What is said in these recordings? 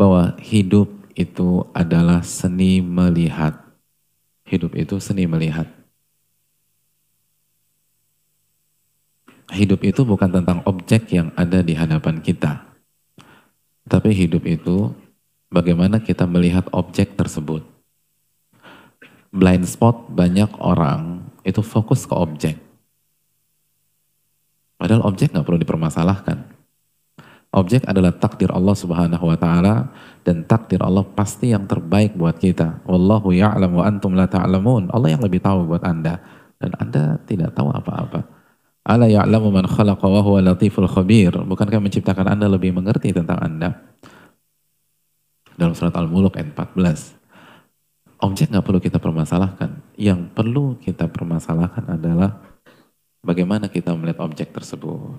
bahwa hidup itu adalah seni melihat. Hidup itu seni melihat. Hidup itu bukan tentang objek yang ada di hadapan kita. Tapi hidup itu bagaimana kita melihat objek tersebut. Blind spot banyak orang itu fokus ke objek. Padahal objek nggak perlu dipermasalahkan. Objek adalah takdir Allah Subhanahu wa taala dan takdir Allah pasti yang terbaik buat kita. Wallahu ya'lamu wa antum la ta'lamun. Ta Allah yang lebih tahu buat Anda dan Anda tidak tahu apa-apa. Ala ya'lamu man khalaqa wa huwa latiful khabir. Bukankah menciptakan Anda lebih mengerti tentang Anda? Dalam surat Al-Muluk ayat 14. Objek nggak perlu kita permasalahkan. Yang perlu kita permasalahkan adalah bagaimana kita melihat objek tersebut.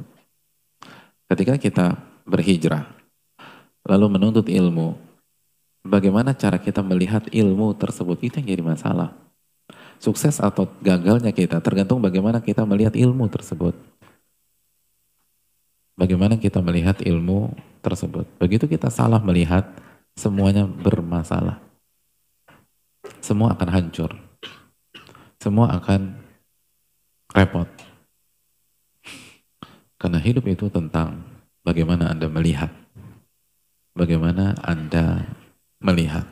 Ketika kita berhijrah, lalu menuntut ilmu, bagaimana cara kita melihat ilmu tersebut itu yang jadi masalah. Sukses atau gagalnya kita tergantung bagaimana kita melihat ilmu tersebut. Bagaimana kita melihat ilmu tersebut. Begitu kita salah melihat, semuanya bermasalah. Semua akan hancur. Semua akan repot. Karena hidup itu tentang Bagaimana Anda melihat? Bagaimana Anda melihat?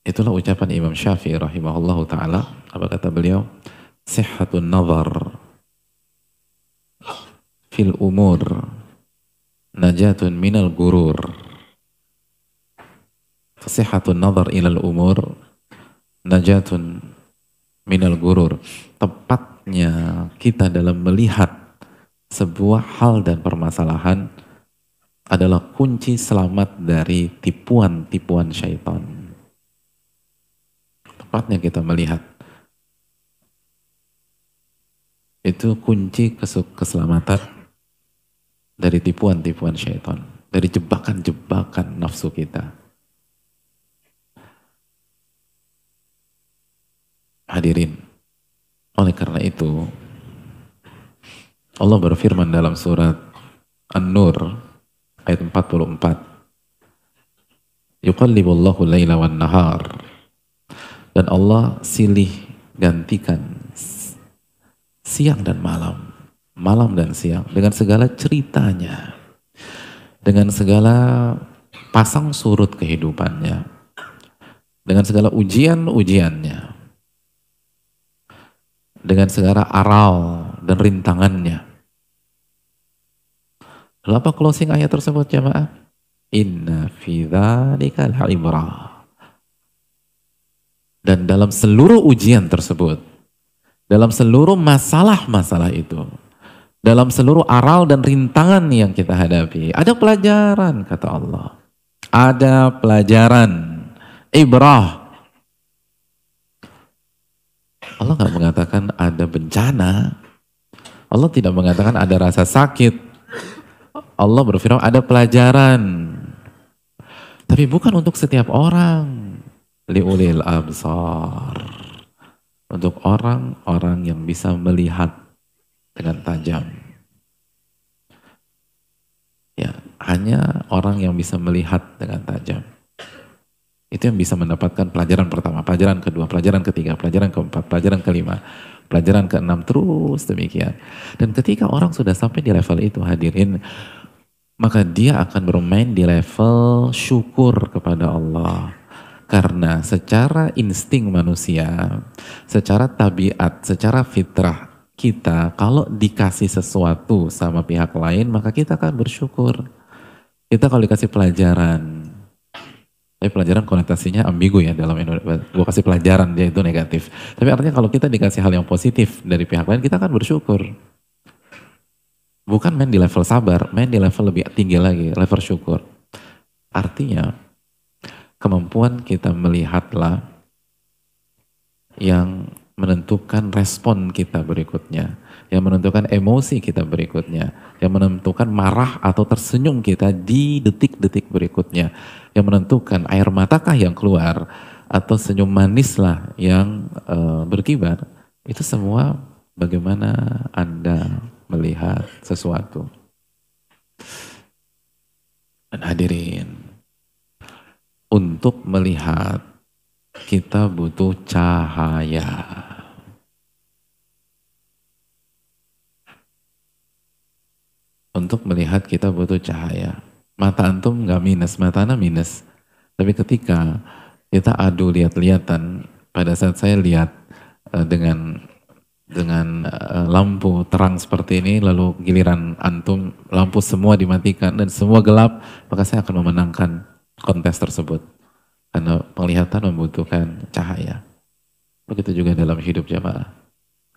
Itulah ucapan Imam Syafi'i rahimahullahu taala. Apa kata beliau? Sihhatun nazar fil umur najatun minal gurur. Sihhatun nazar ilal umur najatun minal gurur. Tepat sulitnya kita dalam melihat sebuah hal dan permasalahan adalah kunci selamat dari tipuan-tipuan syaitan. Tepatnya kita melihat itu kunci keselamatan dari tipuan-tipuan syaitan, dari jebakan-jebakan nafsu kita. Hadirin, oleh karena itu, Allah berfirman dalam surat An-Nur ayat 44. Yuqallibullahu layla wan nahar. Dan Allah silih gantikan siang dan malam, malam dan siang dengan segala ceritanya, dengan segala pasang surut kehidupannya, dengan segala ujian-ujiannya dengan segala aral dan rintangannya. Lalu closing ayat tersebut jemaah. Inna fi dzalika ibrah. Dan dalam seluruh ujian tersebut, dalam seluruh masalah-masalah itu, dalam seluruh aral dan rintangan yang kita hadapi, ada pelajaran kata Allah. Ada pelajaran ibrah Allah nggak mengatakan ada bencana. Allah tidak mengatakan ada rasa sakit. Allah berfirman ada pelajaran. Tapi bukan untuk setiap orang. Liulil absar. Untuk orang-orang yang bisa melihat dengan tajam. Ya, hanya orang yang bisa melihat dengan tajam itu yang bisa mendapatkan pelajaran pertama, pelajaran kedua, pelajaran ketiga, pelajaran keempat, pelajaran kelima, pelajaran keenam terus demikian. Dan ketika orang sudah sampai di level itu hadirin, maka dia akan bermain di level syukur kepada Allah. Karena secara insting manusia, secara tabiat, secara fitrah kita kalau dikasih sesuatu sama pihak lain maka kita akan bersyukur. Kita kalau dikasih pelajaran, tapi pelajaran konotasinya ambigu ya dalam Indonesia. Gue kasih pelajaran dia itu negatif. Tapi artinya kalau kita dikasih hal yang positif dari pihak lain, kita akan bersyukur. Bukan main di level sabar, main di level lebih tinggi lagi, level syukur. Artinya, kemampuan kita melihatlah yang menentukan respon kita berikutnya, yang menentukan emosi kita berikutnya, yang menentukan marah atau tersenyum kita di detik-detik berikutnya, yang menentukan air matakah yang keluar atau senyum manislah yang e, berkibar. Itu semua bagaimana Anda melihat sesuatu. Dan hadirin, untuk melihat kita butuh cahaya. untuk melihat kita butuh cahaya. Mata antum nggak minus, mata ana minus. Tapi ketika kita adu lihat-lihatan, pada saat saya lihat eh, dengan dengan eh, lampu terang seperti ini, lalu giliran antum lampu semua dimatikan dan semua gelap, maka saya akan memenangkan kontes tersebut. Karena penglihatan membutuhkan cahaya. Begitu juga dalam hidup jamaah.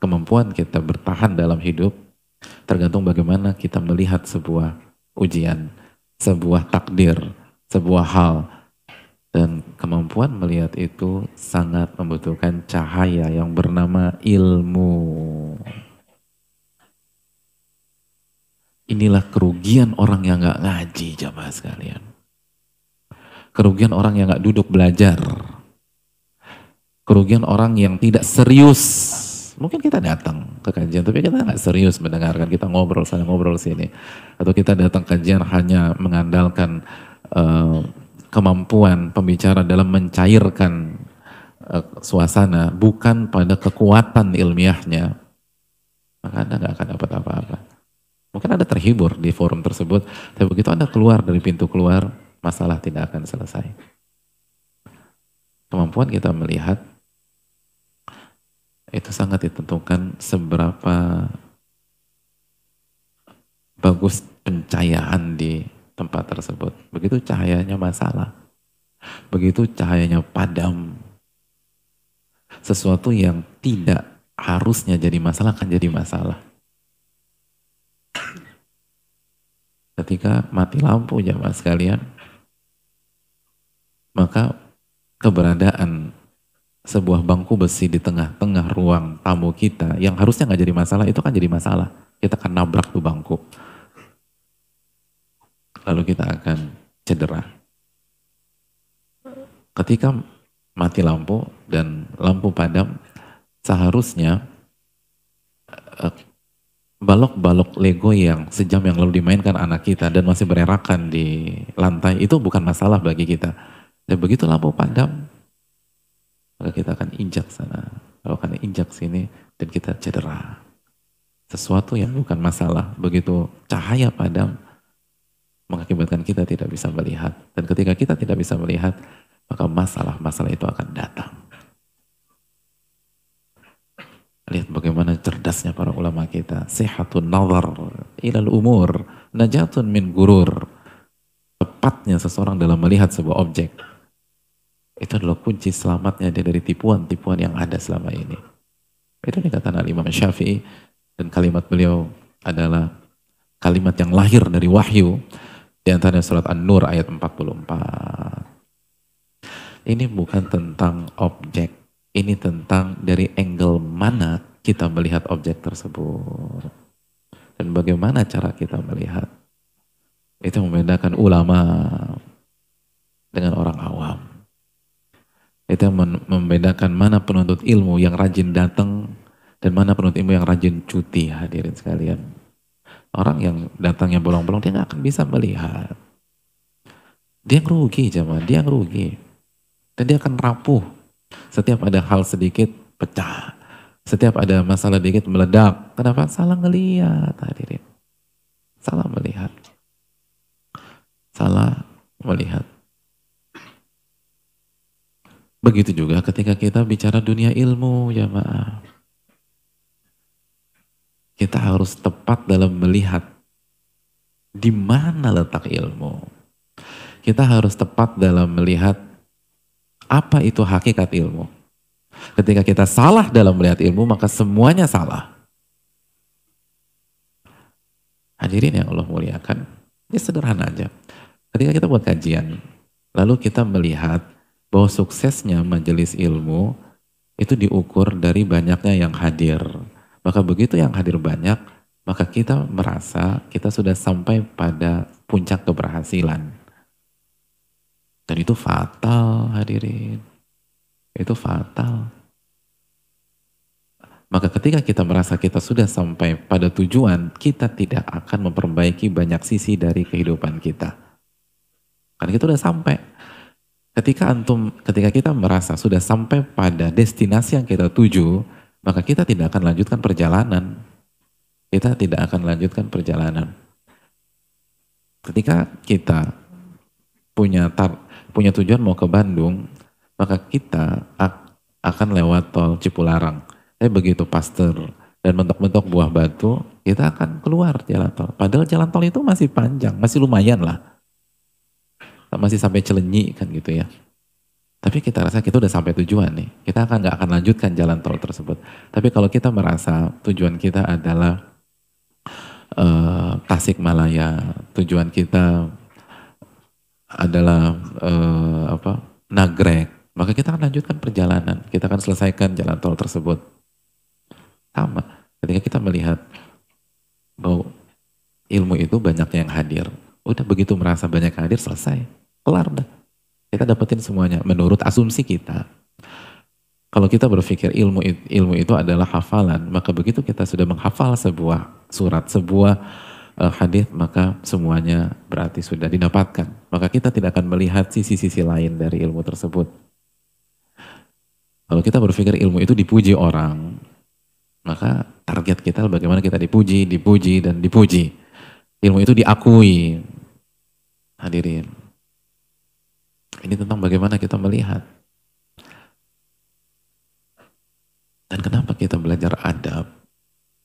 Kemampuan kita bertahan dalam hidup Tergantung bagaimana kita melihat sebuah ujian, sebuah takdir, sebuah hal. Dan kemampuan melihat itu sangat membutuhkan cahaya yang bernama ilmu. Inilah kerugian orang yang gak ngaji jamaah sekalian. Kerugian orang yang gak duduk belajar. Kerugian orang yang tidak serius mungkin kita datang ke kajian tapi kita nggak serius mendengarkan kita ngobrol sana ngobrol sini atau kita datang kajian hanya mengandalkan uh, kemampuan pembicara dalam mencairkan uh, suasana bukan pada kekuatan ilmiahnya maka anda nggak akan dapat apa-apa mungkin anda terhibur di forum tersebut tapi begitu anda keluar dari pintu keluar masalah tidak akan selesai kemampuan kita melihat itu sangat ditentukan seberapa bagus pencahayaan di tempat tersebut. Begitu cahayanya masalah. Begitu cahayanya padam. Sesuatu yang tidak harusnya jadi masalah akan jadi masalah. Ketika mati lampu jamaah sekalian, maka keberadaan sebuah bangku besi di tengah-tengah ruang tamu kita yang harusnya nggak jadi masalah itu kan jadi masalah kita akan nabrak tuh bangku lalu kita akan cedera ketika mati lampu dan lampu padam seharusnya eh, balok-balok Lego yang sejam yang lalu dimainkan anak kita dan masih bererakan di lantai itu bukan masalah bagi kita dan begitu lampu padam maka kita akan injak sana, kalau akan injak sini, dan kita cedera. Sesuatu yang bukan masalah, begitu cahaya padam, mengakibatkan kita tidak bisa melihat. Dan ketika kita tidak bisa melihat, maka masalah-masalah itu akan datang. Lihat bagaimana cerdasnya para ulama kita. Sehatun nazar ilal umur, najatun min gurur. Tepatnya seseorang dalam melihat sebuah objek itu adalah kunci selamatnya dia dari tipuan-tipuan yang ada selama ini. Itu dikatakan Imam Syafi'i dan kalimat beliau adalah kalimat yang lahir dari wahyu di antara surat An-Nur ayat 44. Ini bukan tentang objek, ini tentang dari angle mana kita melihat objek tersebut dan bagaimana cara kita melihat. Itu membedakan ulama dengan orang itu yang membedakan mana penuntut ilmu yang rajin datang dan mana penuntut ilmu yang rajin cuti ya, hadirin sekalian. Orang yang datangnya bolong-bolong dia nggak akan bisa melihat. Dia yang rugi jemaah, dia yang rugi. Dan dia akan rapuh. Setiap ada hal sedikit pecah. Setiap ada masalah sedikit meledak. Kenapa? Salah ngelihat hadirin. Salah melihat. Salah melihat. Begitu juga ketika kita bicara dunia ilmu, ya maaf. Kita harus tepat dalam melihat di mana letak ilmu. Kita harus tepat dalam melihat apa itu hakikat ilmu. Ketika kita salah dalam melihat ilmu, maka semuanya salah. Hadirin yang Allah muliakan, ini ya sederhana aja. Ketika kita buat kajian, lalu kita melihat bahwa suksesnya majelis ilmu itu diukur dari banyaknya yang hadir. Maka begitu yang hadir banyak, maka kita merasa kita sudah sampai pada puncak keberhasilan. Dan itu fatal hadirin. Itu fatal. Maka ketika kita merasa kita sudah sampai pada tujuan, kita tidak akan memperbaiki banyak sisi dari kehidupan kita. Karena kita sudah sampai. Ketika antum, ketika kita merasa sudah sampai pada destinasi yang kita tuju, maka kita tidak akan lanjutkan perjalanan. Kita tidak akan lanjutkan perjalanan. Ketika kita punya tar, punya tujuan mau ke Bandung, maka kita akan lewat tol Cipularang. Tapi eh, begitu pastor dan mentok-mentok buah batu, kita akan keluar jalan tol. Padahal jalan tol itu masih panjang, masih lumayan lah Kan masih sampai celenyi kan gitu ya. Tapi kita rasa kita udah sampai tujuan nih. Kita akan nggak akan lanjutkan jalan tol tersebut. Tapi kalau kita merasa tujuan kita adalah uh, eh, Malaya, tujuan kita adalah uh, apa Nagrek, maka kita akan lanjutkan perjalanan. Kita akan selesaikan jalan tol tersebut. Sama. Ketika kita melihat bahwa ilmu itu banyak yang hadir, udah begitu merasa banyak hadir selesai. Kelar dah. Kita dapetin semuanya menurut asumsi kita. Kalau kita berpikir ilmu ilmu itu adalah hafalan, maka begitu kita sudah menghafal sebuah surat, sebuah eh, hadis, maka semuanya berarti sudah didapatkan. Maka kita tidak akan melihat sisi-sisi lain dari ilmu tersebut. Kalau kita berpikir ilmu itu dipuji orang, maka target kita bagaimana kita dipuji, dipuji, dan dipuji. Ilmu itu diakui. Hadirin. Ini tentang bagaimana kita melihat. Dan kenapa kita belajar adab?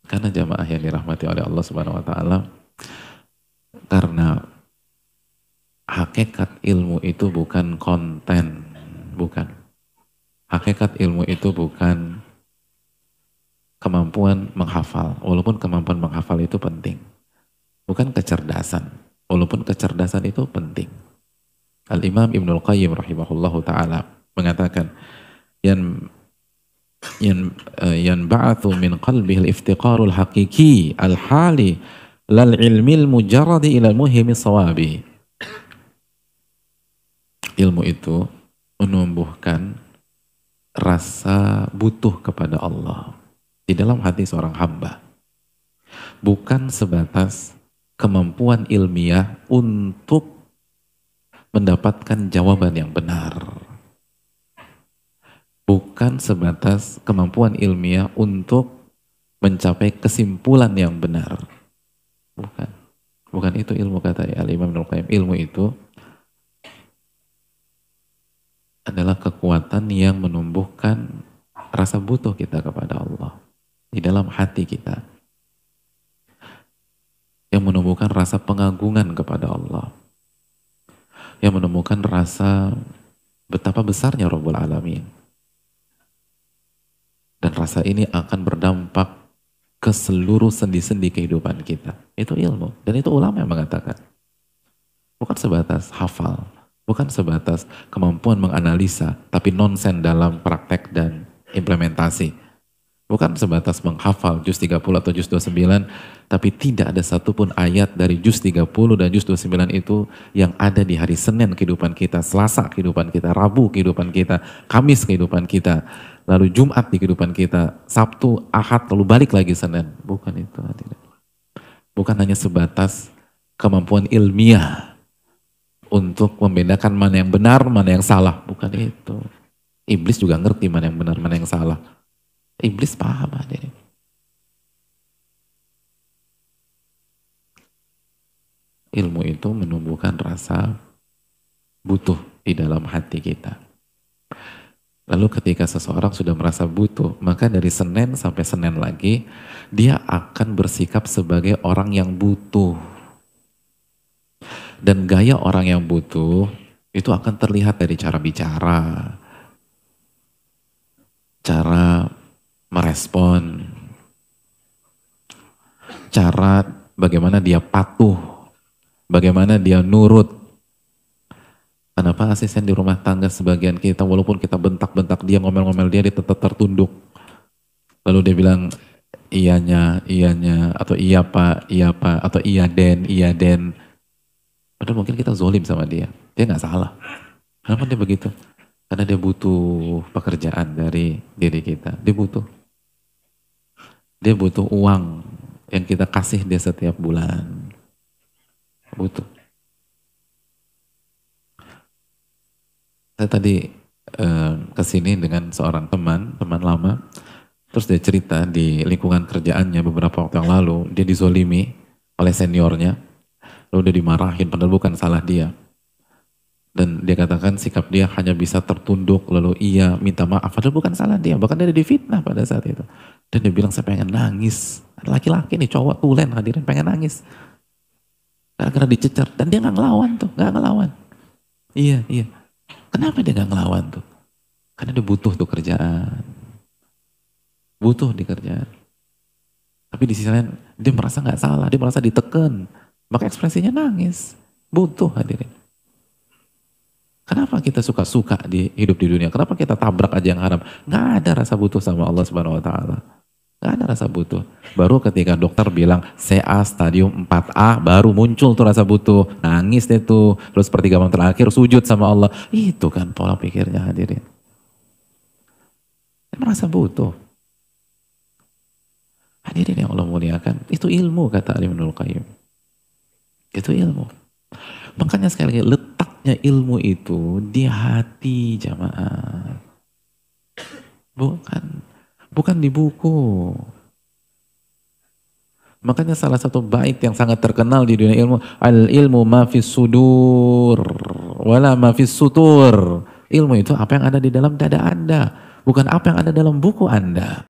Karena jamaah yang dirahmati oleh Allah Subhanahu wa taala karena hakikat ilmu itu bukan konten, bukan. Hakikat ilmu itu bukan kemampuan menghafal, walaupun kemampuan menghafal itu penting. Bukan kecerdasan, walaupun kecerdasan itu penting Al-Imam Ibnu Al-Qayyim rahimahullahu taala mengatakan yang yang uh, eh, yang ba'athu min qalbihi al iftiqaru al haqiqi al-hali lal ilmi al mujarradi ila muhimi sawabi ilmu itu menumbuhkan rasa butuh kepada Allah di dalam hati seorang hamba bukan sebatas kemampuan ilmiah untuk mendapatkan jawaban yang benar. Bukan sebatas kemampuan ilmiah untuk mencapai kesimpulan yang benar. Bukan. Bukan itu ilmu kata Al-Imam Ilmu itu adalah kekuatan yang menumbuhkan rasa butuh kita kepada Allah di dalam hati kita yang menumbuhkan rasa pengagungan kepada Allah yang menemukan rasa betapa besarnya Rabbul Alamin. Dan rasa ini akan berdampak ke seluruh sendi-sendi kehidupan kita. Itu ilmu. Dan itu ulama yang mengatakan. Bukan sebatas hafal. Bukan sebatas kemampuan menganalisa, tapi nonsen dalam praktek dan implementasi. Bukan sebatas menghafal juz 30 atau juz 29, tapi tidak ada satupun ayat dari juz 30 dan juz 29 itu yang ada di hari Senin kehidupan kita, Selasa kehidupan kita, Rabu kehidupan kita, Kamis kehidupan kita, lalu Jumat di kehidupan kita, Sabtu, Ahad, lalu balik lagi Senin. Bukan itu. Tidak. Bukan hanya sebatas kemampuan ilmiah untuk membedakan mana yang benar, mana yang salah. Bukan itu. Iblis juga ngerti mana yang benar, mana yang salah Iblis paham hadirin. Ilmu itu menumbuhkan rasa butuh di dalam hati kita. Lalu ketika seseorang sudah merasa butuh, maka dari Senin sampai Senin lagi, dia akan bersikap sebagai orang yang butuh. Dan gaya orang yang butuh, itu akan terlihat dari cara bicara, cara merespon, cara bagaimana dia patuh, bagaimana dia nurut. Kenapa asisten di rumah tangga sebagian kita walaupun kita bentak-bentak dia, ngomel-ngomel dia, dia tetap tertunduk. Lalu dia bilang ianya, ianya, atau iya pak, iya pak, atau iya den, iya den. Padahal mungkin kita zolim sama dia. Dia nggak salah. Kenapa dia begitu? Karena dia butuh pekerjaan dari diri kita. Dia butuh dia butuh uang yang kita kasih dia setiap bulan. Butuh. Saya tadi eh, kesini dengan seorang teman, teman lama. Terus dia cerita di lingkungan kerjaannya beberapa waktu yang lalu, dia dizolimi oleh seniornya. Lalu dia dimarahin, padahal bukan salah dia. Dan dia katakan sikap dia hanya bisa tertunduk, lalu ia minta maaf. Padahal bukan salah dia, bahkan dia difitnah pada saat itu. Dan dia bilang, saya pengen nangis. Laki-laki nih, cowok tulen hadirin, pengen nangis. Karena dicecer. Dan dia gak ngelawan tuh, gak ngelawan. Iya, iya. Kenapa dia gak ngelawan tuh? Karena dia butuh tuh kerjaan. Butuh di kerjaan. Tapi di sisi lain, dia merasa gak salah, dia merasa diteken. Maka ekspresinya nangis. Butuh hadirin. Kenapa kita suka-suka di hidup di dunia? Kenapa kita tabrak aja yang haram? Gak ada rasa butuh sama Allah Subhanahu wa taala. Gak ada rasa butuh. Baru ketika dokter bilang CA stadium 4A baru muncul tuh rasa butuh. Nangis deh tuh. Lalu seperti gambar terakhir sujud sama Allah. Itu kan pola pikirnya hadirin. Merasa butuh. Hadirin yang Allah muliakan, itu ilmu kata Ali Qayyim. Itu ilmu. Makanya sekali lagi tempatnya ilmu itu di hati jamaah. Bukan bukan di buku. Makanya salah satu bait yang sangat terkenal di dunia ilmu, al ilmu mafis sudur wala mafis sutur. Ilmu itu apa yang ada di dalam dada Anda, bukan apa yang ada dalam buku Anda.